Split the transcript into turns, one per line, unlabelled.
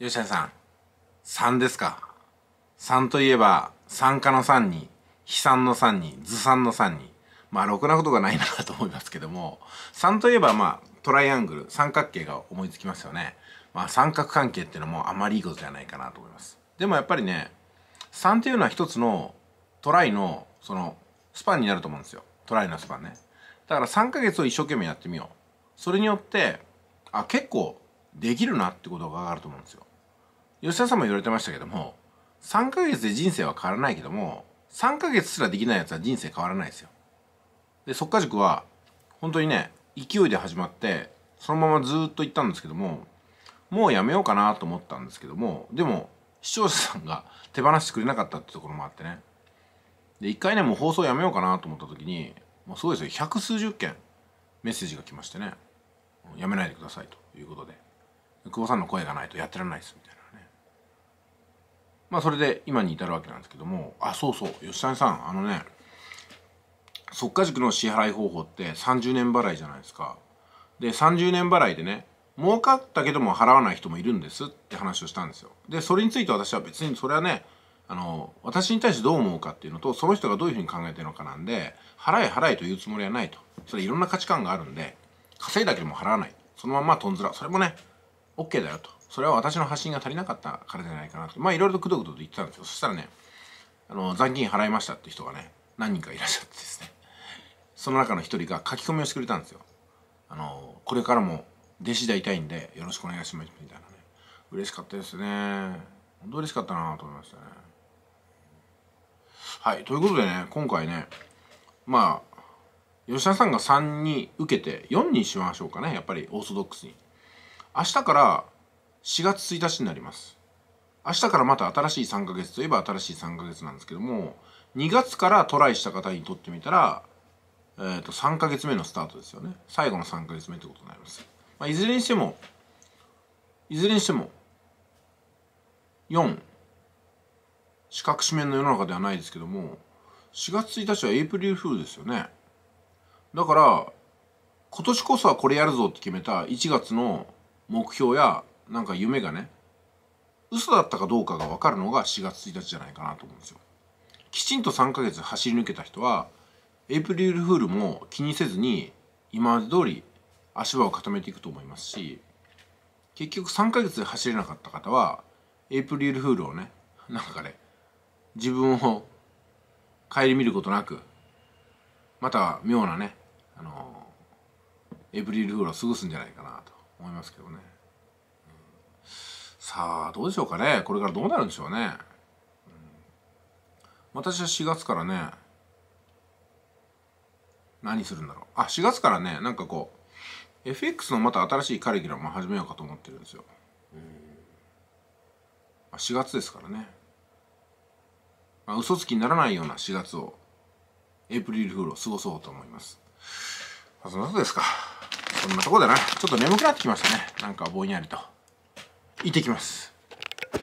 吉田さん、3ですか。三といえば、参加の3に、悲惨の3に、ずさんの3に、まあ、ろくなことがないなと思いますけども、3といえば、まあ、トライアングル、三角形が思いつきますよね。まあ、三角関係っていうのもあまりいいことじゃないかなと思います。でもやっぱりね、3っていうのは一つのトライの、その、スパンになると思うんですよ。トライのスパンね。だから3ヶ月を一生懸命やってみよう。それによって、あ、結構できるなってことが分かると思うんですよ。吉田さんも言われてましたけども3ヶ月で人生は変わらないけども3ヶ月すらできないやつは人生変わらないですよで即化塾は本当にね勢いで始まってそのままずっと行ったんですけどももうやめようかなと思ったんですけどもでも視聴者さんが手放してくれなかったってところもあってねで一回ねもう放送やめようかなと思った時にもうすごいですよ百数十件メッセージが来ましてねやめないでくださいということで久保さんの声がないとやってらんないですみたいなまあそれで今に至るわけなんですけどもあそうそう吉谷さんあのね即価塾の支払い方法って30年払いじゃないですか。で30年払いでね儲かったけども払わない人もいるんですって話をしたんですよ。でそれについて私は別にそれはねあの私に対してどう思うかっていうのとその人がどういうふうに考えてるのかなんで払え払えというつもりはないとそれいろんな価値観があるんで稼いだけども払わないそのままとんずらそれもね OK だよとそれは私の発信が足りなかったからじゃないかなとまあいろいろとくどくどと言ってたんですけどそしたらねあの残金払いましたって人がね何人かいらっしゃってですねその中の一人が書き込みをしてくれたんですよあのこれからも弟子でいたいんでよろしくお願いしますみたいなね嬉しかったですね本当嬉しかったなと思いましたねはいということでね今回ねまあ吉田さんが3に受けて4にしましょうかねやっぱりオーソドックスに明日から4月1日になります明日からまた新しい3ヶ月といえば新しい3ヶ月なんですけども2月からトライした方にとってみたら、えー、と3ヶ月目のスタートですよね最後の3ヶ月目ってことになります、まあ、いずれにしてもいずれにしても4四角四面の世の中ではないですけども4月1日はエイプリルフールですよねだから今年こそはこれやるぞって決めた1月の目標やなんか夢がね嘘だったかどうかが分かるのが4月1日じゃないかなと思うんですよ。きちんと3ヶ月走り抜けた人はエイプリルフールも気にせずに今まで通り足場を固めていくと思いますし結局3ヶ月で走れなかった方はエイプリルフールをねなんかね自分を顧みることなくまた妙なねあのエイプリルフールを過ごすんじゃないかなと思いますけどね。さあどうでしょうかねこれからどうなるんでしょうね、うん、私は4月からね何するんだろうあ4月からねなんかこう FX のまた新しいカリキュラムを始めようかと思ってるんですよ、うん、4月ですからね、まあ、嘘つきにならないような4月をエイプリルフールを過ごそうと思いますまあそんなとですかこんなとこでなちょっと眠くなってきましたねなんかぼんやりと。行ってきます